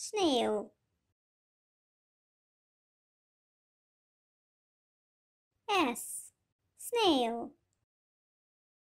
snail S snail